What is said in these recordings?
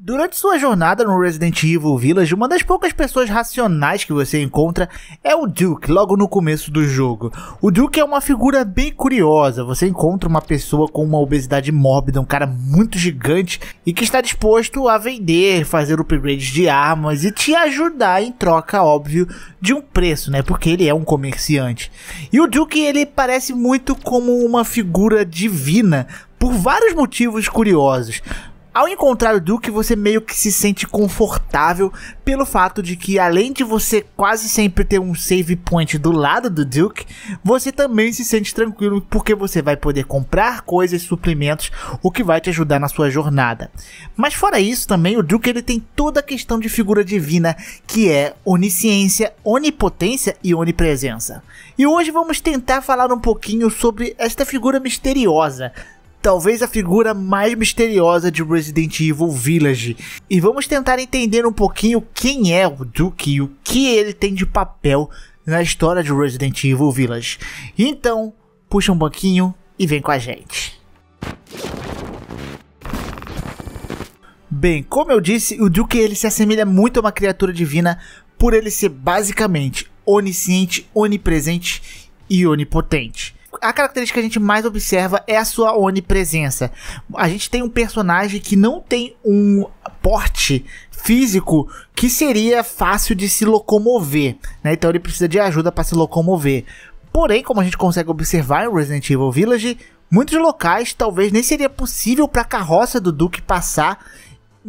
Durante sua jornada no Resident Evil Village, uma das poucas pessoas racionais que você encontra é o Duke, logo no começo do jogo. O Duke é uma figura bem curiosa. Você encontra uma pessoa com uma obesidade mórbida, um cara muito gigante e que está disposto a vender, fazer upgrades de armas e te ajudar em troca, óbvio, de um preço, né? Porque ele é um comerciante. E o Duke, ele parece muito como uma figura divina, por vários motivos curiosos. Ao encontrar o Duke, você meio que se sente confortável pelo fato de que, além de você quase sempre ter um save point do lado do Duke, você também se sente tranquilo porque você vai poder comprar coisas e suplementos, o que vai te ajudar na sua jornada. Mas fora isso, também o Duke ele tem toda a questão de figura divina, que é onisciência, onipotência e onipresença. E hoje vamos tentar falar um pouquinho sobre esta figura misteriosa talvez a figura mais misteriosa de Resident Evil Village. E vamos tentar entender um pouquinho quem é o Duke e o que ele tem de papel na história de Resident Evil Village. Então, puxa um banquinho e vem com a gente. Bem, como eu disse, o Duke ele se assemelha muito a uma criatura divina por ele ser basicamente onisciente, onipresente e onipotente a característica que a gente mais observa é a sua onipresença. A gente tem um personagem que não tem um porte físico que seria fácil de se locomover, né? Então ele precisa de ajuda para se locomover. Porém, como a gente consegue observar em Resident Evil Village, muitos locais talvez nem seria possível para a carroça do Duke passar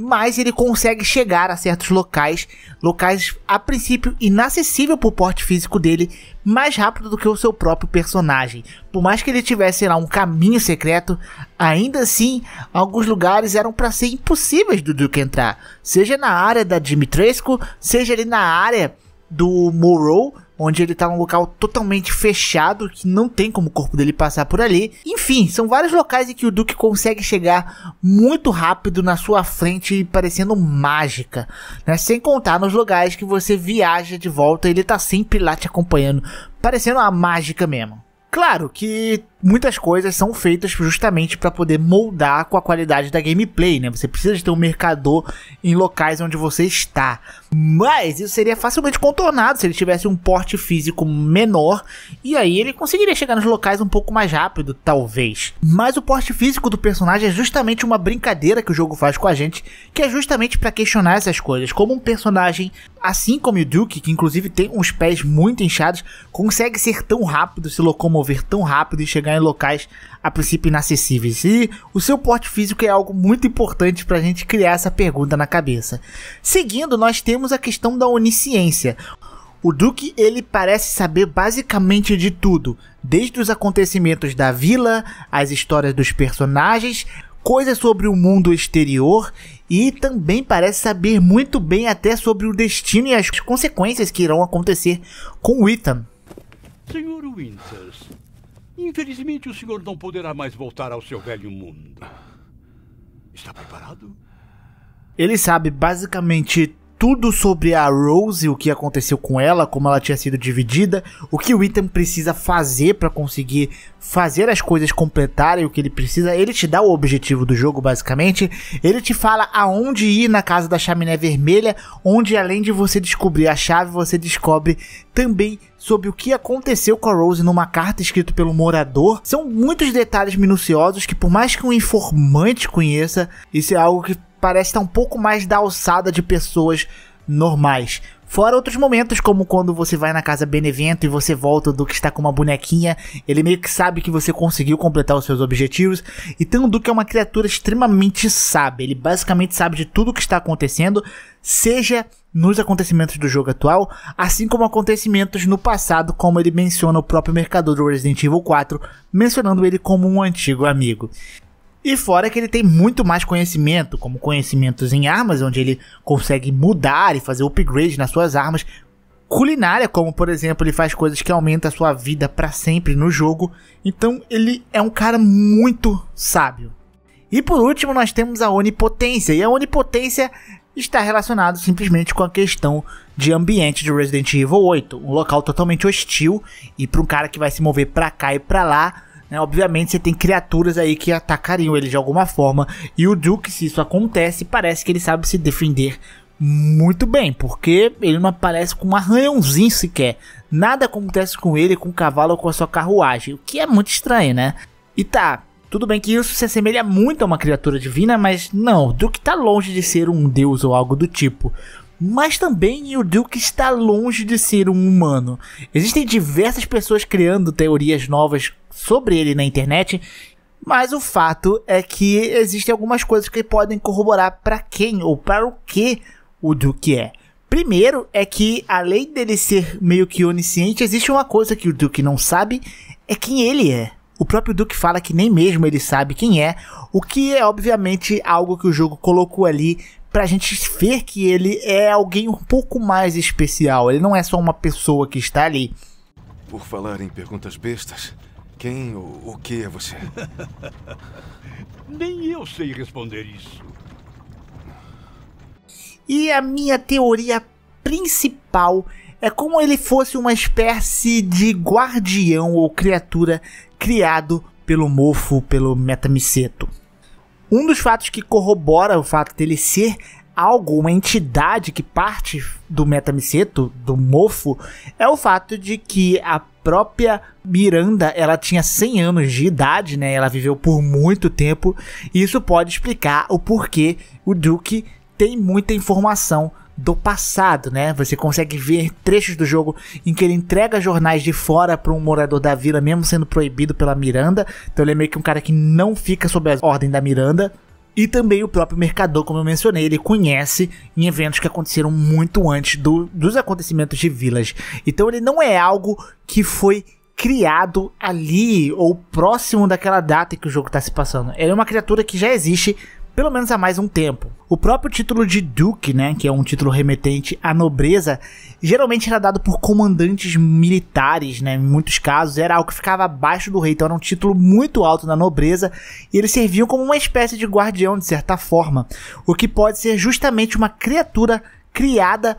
mas ele consegue chegar a certos locais, locais a princípio inacessível o porte físico dele, mais rápido do que o seu próprio personagem. Por mais que ele tivesse lá um caminho secreto, ainda assim, alguns lugares eram para ser impossíveis do Duke entrar, seja na área da Dimitrescu, seja ali na área do Morrow, onde ele tá num local totalmente fechado, que não tem como o corpo dele passar por ali. Enfim, são vários locais em que o Duke consegue chegar muito rápido na sua frente, parecendo mágica, né? Sem contar nos lugares que você viaja de volta, ele tá sempre lá te acompanhando, parecendo uma mágica mesmo. Claro que muitas coisas são feitas justamente para poder moldar com a qualidade da gameplay, né? Você precisa de ter um mercador em locais onde você está. Mas isso seria facilmente contornado se ele tivesse um porte físico menor e aí ele conseguiria chegar nos locais um pouco mais rápido, talvez. Mas o porte físico do personagem é justamente uma brincadeira que o jogo faz com a gente, que é justamente para questionar essas coisas, como um personagem assim como o Duke, que inclusive tem uns pés muito inchados, consegue ser tão rápido, se locomover tão rápido e chegar em locais a princípio inacessíveis. E o seu porte físico é algo muito importante para a gente criar essa pergunta na cabeça. Seguindo, nós temos a questão da onisciência. O Duque ele parece saber basicamente de tudo, desde os acontecimentos da vila, as histórias dos personagens, coisas sobre o mundo exterior e também parece saber muito bem até sobre o destino e as consequências que irão acontecer com o Ethan. Senhor Winters, Infelizmente, o senhor não poderá mais voltar ao seu velho mundo. Está preparado? Ele sabe basicamente tudo sobre a Rose, o que aconteceu com ela, como ela tinha sido dividida, o que o item precisa fazer para conseguir fazer as coisas completarem o que ele precisa. Ele te dá o objetivo do jogo, basicamente. Ele te fala aonde ir na casa da chaminé vermelha, onde além de você descobrir a chave, você descobre também sobre o que aconteceu com a Rose numa carta escrita pelo morador. São muitos detalhes minuciosos que por mais que um informante conheça, isso é algo que parece estar um pouco mais da alçada de pessoas normais. Fora outros momentos, como quando você vai na casa Benevento e você volta do que está com uma bonequinha, ele meio que sabe que você conseguiu completar os seus objetivos. Então o Duke é uma criatura extremamente sábia, ele basicamente sabe de tudo o que está acontecendo, seja nos acontecimentos do jogo atual, assim como acontecimentos no passado, como ele menciona o próprio mercador do Resident Evil 4, mencionando ele como um antigo amigo. E fora que ele tem muito mais conhecimento, como conhecimentos em armas, onde ele consegue mudar e fazer upgrade nas suas armas. Culinária, como por exemplo, ele faz coisas que aumentam a sua vida para sempre no jogo. Então ele é um cara muito sábio. E por último, nós temos a onipotência. E a onipotência está relacionado simplesmente com a questão de ambiente de Resident Evil 8, um local totalmente hostil e para um cara que vai se mover para cá e para lá, né? Obviamente você tem criaturas aí que atacariam ele de alguma forma. E o Duke, se isso acontece, parece que ele sabe se defender muito bem, porque ele não aparece com um arranhãozinho sequer. Nada acontece com ele, com o cavalo ou com a sua carruagem, o que é muito estranho, né? E tá, tudo bem que isso se assemelha muito a uma criatura divina, mas não, o Duke tá longe de ser um deus ou algo do tipo. Mas também o Duke está longe de ser um humano. Existem diversas pessoas criando teorias novas sobre ele na internet, mas o fato é que existem algumas coisas que podem corroborar para quem ou para o que o Duke é. Primeiro é que, além dele ser meio que onisciente, existe uma coisa que o Duke não sabe, é quem ele é. O próprio Duke fala que nem mesmo ele sabe quem é, o que é obviamente algo que o jogo colocou ali pra gente ver que ele é alguém um pouco mais especial. Ele não é só uma pessoa que está ali. Por falar em perguntas bestas, quem ou o que é você? Nem eu sei responder isso. E a minha teoria principal é como ele fosse uma espécie de guardião ou criatura criado pelo mofo, pelo metamiceto. Um dos fatos que corrobora o fato dele ser algo, uma entidade que parte do metamiceto, do mofo, é o fato de que a própria Miranda, ela tinha 100 anos de idade, né? Ela viveu por muito tempo. E isso pode explicar o porquê o Duke tem muita informação do passado, né? Você consegue ver trechos do jogo em que ele entrega jornais de fora para um morador da vila, mesmo sendo proibido pela Miranda. Então ele é meio que um cara que não fica sob a ordem da Miranda. E também o próprio mercador, como eu mencionei, ele conhece em eventos que aconteceram muito antes do, dos acontecimentos de Village. Então ele não é algo que foi criado ali ou próximo daquela data que o jogo está se passando. Ele é uma criatura que já existe pelo menos há mais um tempo. O próprio título de Duke, né, que é um título remetente à nobreza, geralmente era dado por comandantes militares, né, em muitos casos, era algo que ficava abaixo do rei, então era um título muito alto na nobreza, e eles serviam como uma espécie de guardião, de certa forma, o que pode ser justamente uma criatura criada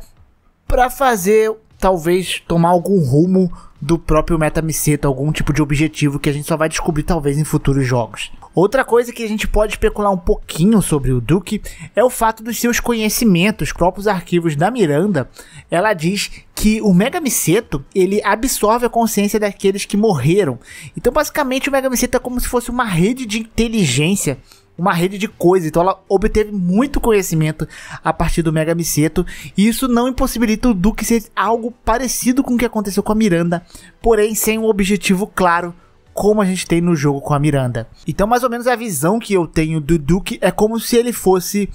para fazer, talvez, tomar algum rumo do próprio meta-miceta, algum tipo de objetivo que a gente só vai descobrir talvez em futuros jogos. Outra coisa que a gente pode especular um pouquinho sobre o Duke é o fato dos seus conhecimentos próprios arquivos da Miranda. Ela diz que o Mega Miceto, ele absorve a consciência daqueles que morreram. Então, basicamente, o Mega Miceto é como se fosse uma rede de inteligência uma rede de coisas. Então ela obteve muito conhecimento a partir do Mega Miceto. E isso não impossibilita o Duke ser algo parecido com o que aconteceu com a Miranda, porém sem um objetivo claro como a gente tem no jogo com a Miranda. Então, mais ou menos a visão que eu tenho do Duke é como se ele fosse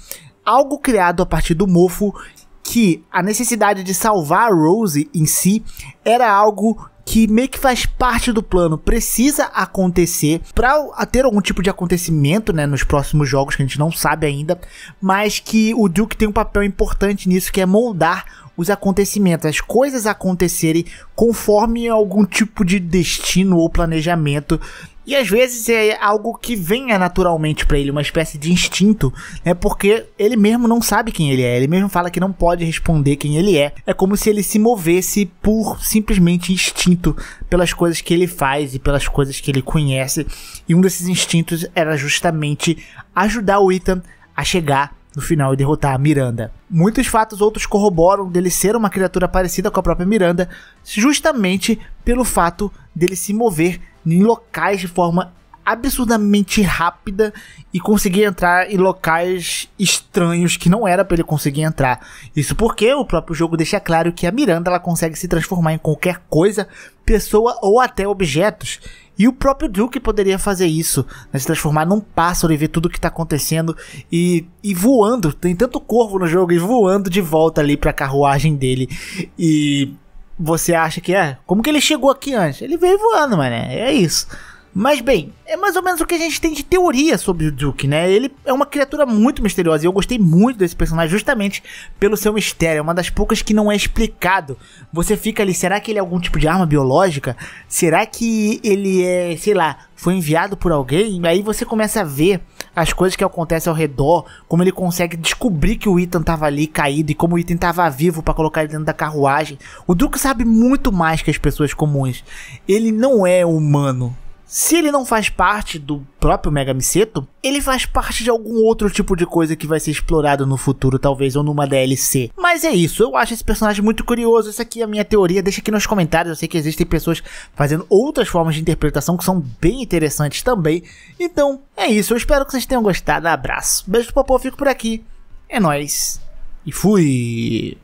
algo criado a partir do mofo que a necessidade de salvar a Rose em si era algo que meio que faz parte do plano, precisa acontecer para ter algum tipo de acontecimento, né, nos próximos jogos que a gente não sabe ainda, mas que o Duke tem um papel importante nisso que é moldar os acontecimentos, as coisas acontecerem conforme algum tipo de destino ou planejamento. E às vezes é algo que venha naturalmente para ele, uma espécie de instinto, né? Porque ele mesmo não sabe quem ele é, ele mesmo fala que não pode responder quem ele é. É como se ele se movesse por simplesmente instinto pelas coisas que ele faz e pelas coisas que ele conhece. E um desses instintos era justamente ajudar o Ethan a chegar no final e derrotar a Miranda. Muitos fatos outros corroboram dele ser uma criatura parecida com a própria Miranda, justamente pelo fato dele se mover em locais de forma absurdamente rápida e conseguir entrar em locais estranhos que não era para ele conseguir entrar. Isso porque o próprio jogo deixa claro que a Miranda ela consegue se transformar em qualquer coisa, pessoa ou até objetos. E o próprio Duke poderia fazer isso, né? se transformar num pássaro e ver tudo o que está acontecendo e, e voando. Tem tanto corvo no jogo e voando de volta ali para a carruagem dele. E você acha que é? Como que ele chegou aqui antes? Ele veio voando, mano. É isso. Mas bem, é mais ou menos o que a gente tem de teoria sobre o Duke, né? Ele é uma criatura muito misteriosa e eu gostei muito desse personagem justamente pelo seu mistério. É uma das poucas que não é explicado. Você fica ali, será que ele é algum tipo de arma biológica? Será que ele é, sei lá, foi enviado por alguém? e Aí você começa a ver as coisas que acontecem ao redor, como ele consegue descobrir que o Ethan tava ali caído e como o Ethan tava vivo para colocar ele dentro da carruagem. O Duke sabe muito mais que as pessoas comuns. Ele não é humano se ele não faz parte do próprio Mega Miseto, ele faz parte de algum outro tipo de coisa que vai ser explorado no futuro, talvez, ou numa DLC. Mas é isso, eu acho esse personagem muito curioso. Essa aqui é a minha teoria. Deixa aqui nos comentários. Eu sei que existem pessoas fazendo outras formas de interpretação que são bem interessantes também. Então, é isso. Eu espero que vocês tenham gostado. Abraço. Beijo do Popô, fico por aqui. É nóis. E fui!